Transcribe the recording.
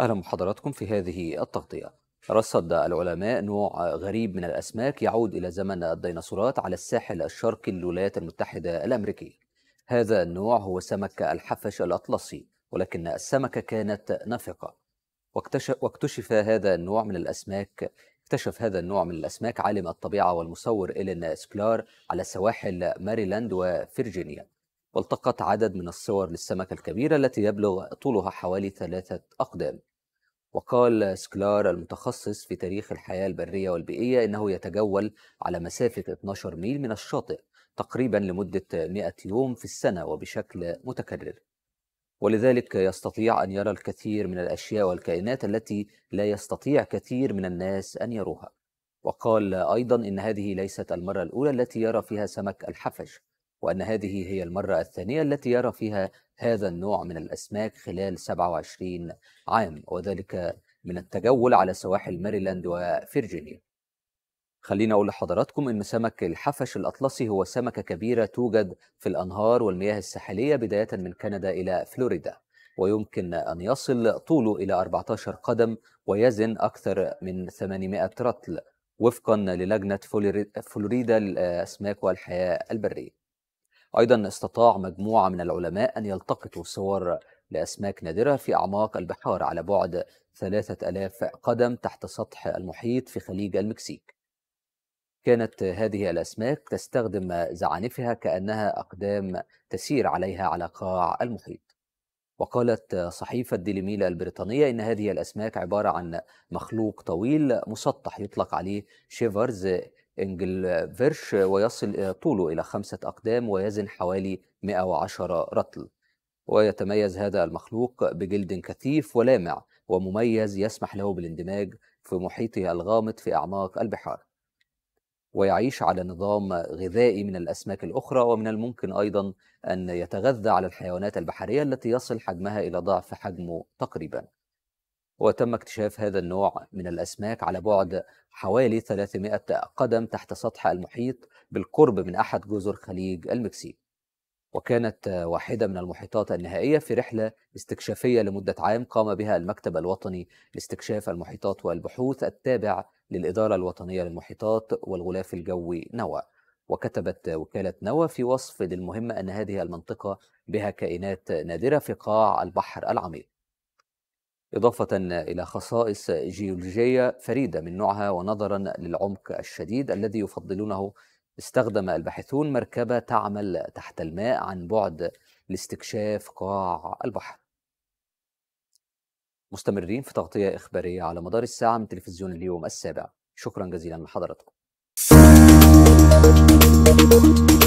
أهلا بحضراتكم في هذه التغطية رصد العلماء نوع غريب من الأسماك يعود إلى زمن الديناصورات على الساحل الشرقي للولايات المتحدة الأمريكية هذا النوع هو سمك الحفش الأطلسي ولكن السمكة كانت نفقة واكتشف هذا النوع من الأسماك اكتشف هذا النوع من الأسماك عالم الطبيعة والمصور إلين سكلار على سواحل ماريلاند وفرجينيا والتقط عدد من الصور للسمكة الكبيرة التي يبلغ طولها حوالي ثلاثة أقدام وقال سكلار المتخصص في تاريخ الحياة البرية والبيئية إنه يتجول على مسافة 12 ميل من الشاطئ تقريبا لمدة 100 يوم في السنة وبشكل متكرر ولذلك يستطيع أن يرى الكثير من الأشياء والكائنات التي لا يستطيع كثير من الناس أن يروها وقال أيضا إن هذه ليست المرة الأولى التي يرى فيها سمك الحفش وأن هذه هي المرة الثانية التي يرى فيها هذا النوع من الأسماك خلال 27 عام وذلك من التجول على سواحل ماريلاند وفيرجينيا خلينا أقول لحضراتكم إن سمك الحفش الأطلسي هو سمكة كبيرة توجد في الأنهار والمياه الساحلية بداية من كندا إلى فلوريدا ويمكن أن يصل طوله إلى 14 قدم ويزن أكثر من 800 رطل وفقا للجنة فلوريدا للأسماك والحياة البرية أيضا استطاع مجموعة من العلماء أن يلتقطوا صور لأسماك نادرة في أعماق البحار على بعد 3000 قدم تحت سطح المحيط في خليج المكسيك كانت هذه الأسماك تستخدم زعانفها كأنها أقدام تسير عليها على قاع المحيط وقالت صحيفة ديليميلا البريطانية إن هذه الأسماك عبارة عن مخلوق طويل مسطح يطلق عليه شيفرز انجل فيرش ويصل طوله إلى خمسة أقدام ويزن حوالي 110 رطل ويتميز هذا المخلوق بجلد كثيف ولامع ومميز يسمح له بالاندماج في محيطه الغامض في أعماق البحار ويعيش على نظام غذائي من الأسماك الأخرى ومن الممكن أيضا أن يتغذى على الحيوانات البحرية التي يصل حجمها إلى ضعف حجمه تقريباً وتم اكتشاف هذا النوع من الأسماك على بعد حوالي 300 قدم تحت سطح المحيط بالقرب من أحد جزر خليج المكسيك وكانت واحدة من المحيطات النهائية في رحلة استكشافية لمدة عام قام بها المكتب الوطني لاستكشاف المحيطات والبحوث التابع للإدارة الوطنية للمحيطات والغلاف الجوي نوى وكتبت وكالة نوى في وصف للمهمة أن هذه المنطقة بها كائنات نادرة في قاع البحر العميق إضافة إلى خصائص جيولوجية فريدة من نوعها ونظرا للعمق الشديد الذي يفضلونه استخدم الباحثون مركبة تعمل تحت الماء عن بعد لاستكشاف قاع البحر مستمرين في تغطية إخبارية على مدار الساعة من تلفزيون اليوم السابع شكرا جزيلا لحضراتكم